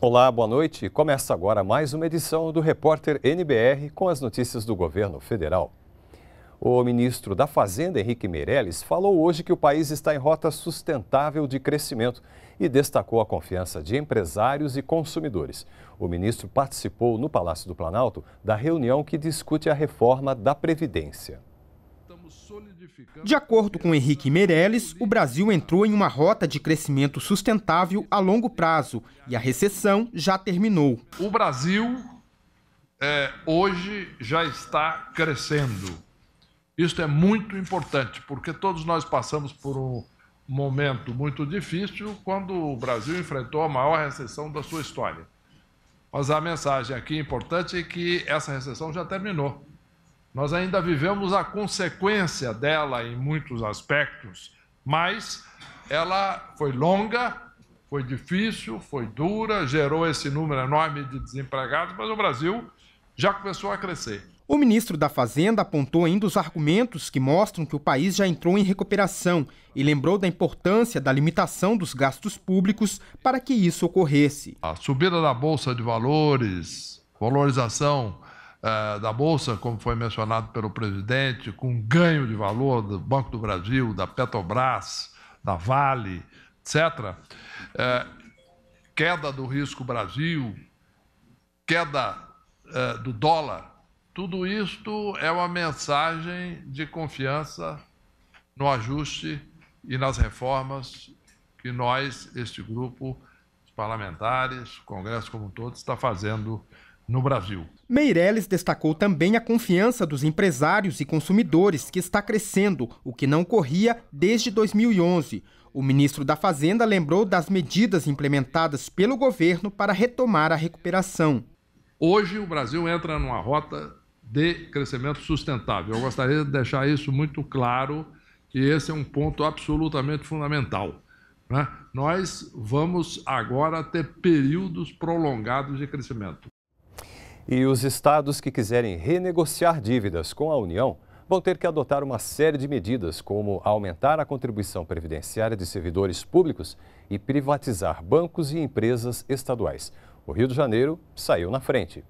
Olá, boa noite. Começa agora mais uma edição do Repórter NBR com as notícias do governo federal. O ministro da Fazenda, Henrique Meirelles, falou hoje que o país está em rota sustentável de crescimento e destacou a confiança de empresários e consumidores. O ministro participou no Palácio do Planalto da reunião que discute a reforma da Previdência. De acordo com Henrique Meirelles, o Brasil entrou em uma rota de crescimento sustentável a longo prazo e a recessão já terminou. O Brasil é, hoje já está crescendo. Isso é muito importante, porque todos nós passamos por um, momento muito difícil quando o Brasil enfrentou a maior recessão da sua história. Mas a mensagem aqui importante é que essa recessão já terminou. Nós ainda vivemos a consequência dela em muitos aspectos, mas ela foi longa, foi difícil, foi dura, gerou esse número enorme de desempregados, mas o Brasil já começou a crescer. O ministro da Fazenda apontou ainda os argumentos que mostram que o país já entrou em recuperação e lembrou da importância da limitação dos gastos públicos para que isso ocorresse. A subida da Bolsa de Valores, valorização eh, da Bolsa, como foi mencionado pelo presidente, com ganho de valor do Banco do Brasil, da Petrobras, da Vale, etc. Eh, queda do risco Brasil, queda eh, do dólar tudo isto é uma mensagem de confiança no ajuste e nas reformas que nós, este grupo, os parlamentares, o Congresso como um todo, está fazendo no Brasil. Meirelles destacou também a confiança dos empresários e consumidores, que está crescendo, o que não corria desde 2011. O ministro da Fazenda lembrou das medidas implementadas pelo governo para retomar a recuperação. Hoje o Brasil entra numa rota de crescimento sustentável. Eu gostaria de deixar isso muito claro e esse é um ponto absolutamente fundamental. Né? Nós vamos agora ter períodos prolongados de crescimento. E os estados que quiserem renegociar dívidas com a União vão ter que adotar uma série de medidas, como aumentar a contribuição previdenciária de servidores públicos e privatizar bancos e empresas estaduais. O Rio de Janeiro saiu na frente.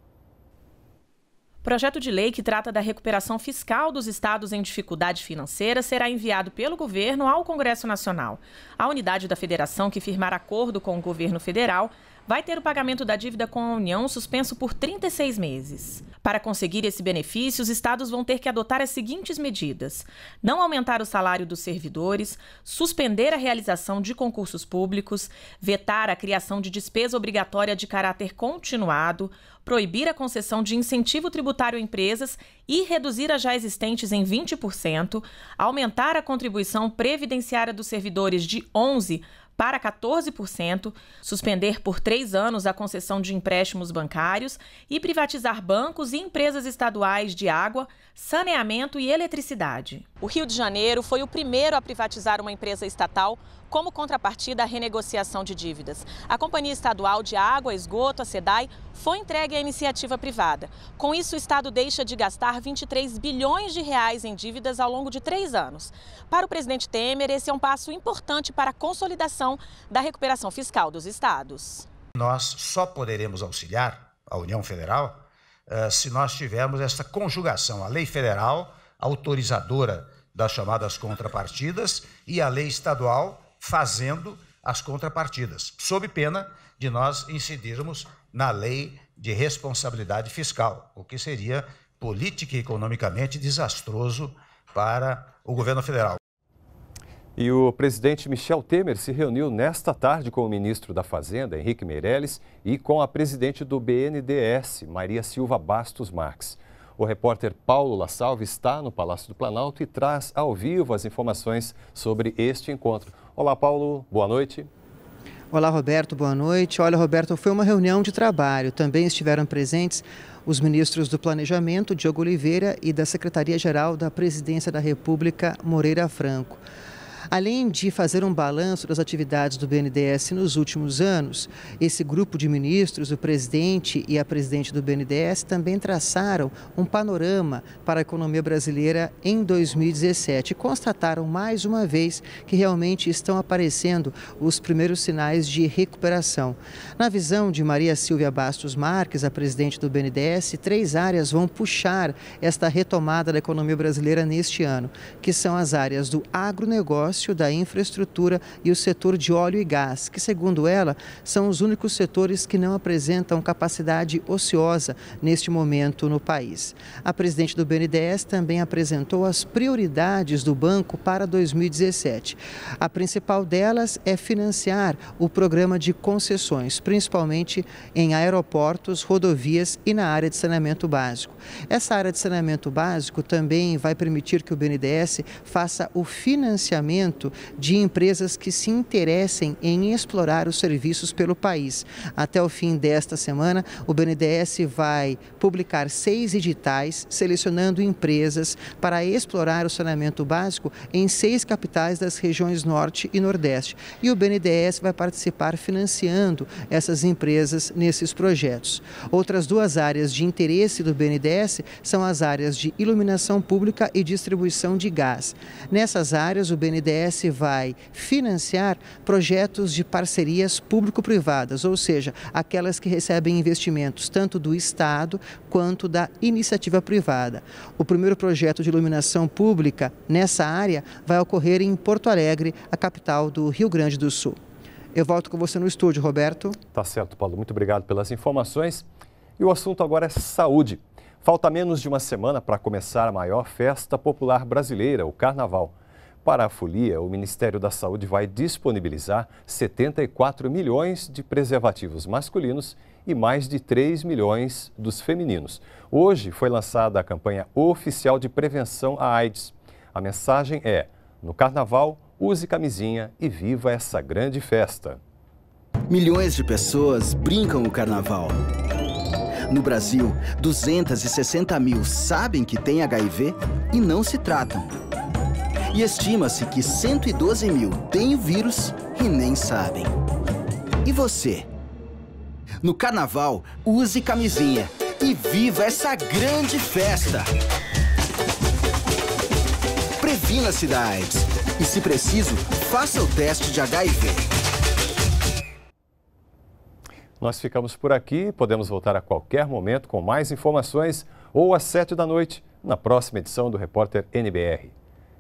Projeto de lei que trata da recuperação fiscal dos estados em dificuldade financeira será enviado pelo governo ao Congresso Nacional. A unidade da federação que firmar acordo com o governo federal vai ter o pagamento da dívida com a União suspenso por 36 meses. Para conseguir esse benefício, os estados vão ter que adotar as seguintes medidas: não aumentar o salário dos servidores, suspender a realização de concursos públicos, vetar a criação de despesa obrigatória de caráter continuado, proibir a concessão de incentivo tributário a empresas e reduzir as já existentes em 20%, aumentar a contribuição previdenciária dos servidores de 11 para 14%, suspender por três anos a concessão de empréstimos bancários e privatizar bancos e empresas estaduais de água, saneamento e eletricidade. O Rio de Janeiro foi o primeiro a privatizar uma empresa estatal como contrapartida à renegociação de dívidas. A Companhia Estadual de Água, Esgoto, a SEDAI, foi entregue à iniciativa privada. Com isso, o Estado deixa de gastar 23 bilhões de reais em dívidas ao longo de três anos. Para o presidente Temer, esse é um passo importante para a consolidação da recuperação fiscal dos estados. Nós só poderemos auxiliar a União Federal eh, se nós tivermos essa conjugação, a lei federal autorizadora das chamadas contrapartidas e a lei estadual fazendo as contrapartidas, sob pena de nós incidirmos na lei de responsabilidade fiscal, o que seria política e economicamente desastroso para o governo federal. E o presidente Michel Temer se reuniu nesta tarde com o ministro da Fazenda, Henrique Meirelles, e com a presidente do BNDES, Maria Silva Bastos Marques. O repórter Paulo Lassalve está no Palácio do Planalto e traz ao vivo as informações sobre este encontro. Olá, Paulo, boa noite. Olá, Roberto, boa noite. Olha, Roberto, foi uma reunião de trabalho. Também estiveram presentes os ministros do Planejamento, Diogo Oliveira, e da Secretaria-Geral da Presidência da República, Moreira Franco. Além de fazer um balanço das atividades do BNDES nos últimos anos, esse grupo de ministros, o presidente e a presidente do BNDES, também traçaram um panorama para a economia brasileira em 2017 e constataram mais uma vez que realmente estão aparecendo os primeiros sinais de recuperação. Na visão de Maria Silvia Bastos Marques, a presidente do BNDES, três áreas vão puxar esta retomada da economia brasileira neste ano, que são as áreas do agronegócio, da Infraestrutura e o setor de óleo e gás, que, segundo ela, são os únicos setores que não apresentam capacidade ociosa neste momento no país. A presidente do BNDES também apresentou as prioridades do banco para 2017. A principal delas é financiar o programa de concessões, principalmente em aeroportos, rodovias e na área de saneamento básico. Essa área de saneamento básico também vai permitir que o BNDES faça o financiamento crescimento de empresas que se interessem em explorar os serviços pelo país. Até o fim desta semana, o BNDES vai publicar seis editais selecionando empresas para explorar o saneamento básico em seis capitais das regiões Norte e Nordeste. E o BNDES vai participar financiando essas empresas nesses projetos. Outras duas áreas de interesse do BNDES são as áreas de iluminação pública e distribuição de gás. Nessas áreas, o BNDES BNDES vai financiar projetos de parcerias público-privadas, ou seja, aquelas que recebem investimentos tanto do Estado quanto da iniciativa privada. O primeiro projeto de iluminação pública nessa área vai ocorrer em Porto Alegre, a capital do Rio Grande do Sul. Eu volto com você no estúdio, Roberto. Tá certo, Paulo. Muito obrigado pelas informações. E o assunto agora é saúde. Falta menos de uma semana para começar a maior festa popular brasileira, o Carnaval. Para a folia, o Ministério da Saúde vai disponibilizar 74 milhões de preservativos masculinos e mais de 3 milhões dos femininos. Hoje foi lançada a campanha oficial de prevenção à AIDS. A mensagem é: no carnaval, use camisinha e viva essa grande festa. Milhões de pessoas brincam o carnaval. No Brasil, 260 mil sabem que têm HIV e não se tratam e estima-se que 112 mil têm o vírus e nem sabem. E você? No carnaval, use camisinha e viva essa grande festa! Previna-se AIDS e, se preciso, faça o teste de HIV. Nós ficamos por aqui, podemos voltar a qualquer momento com mais informações ou às sete da noite na próxima edição do Repórter NBR.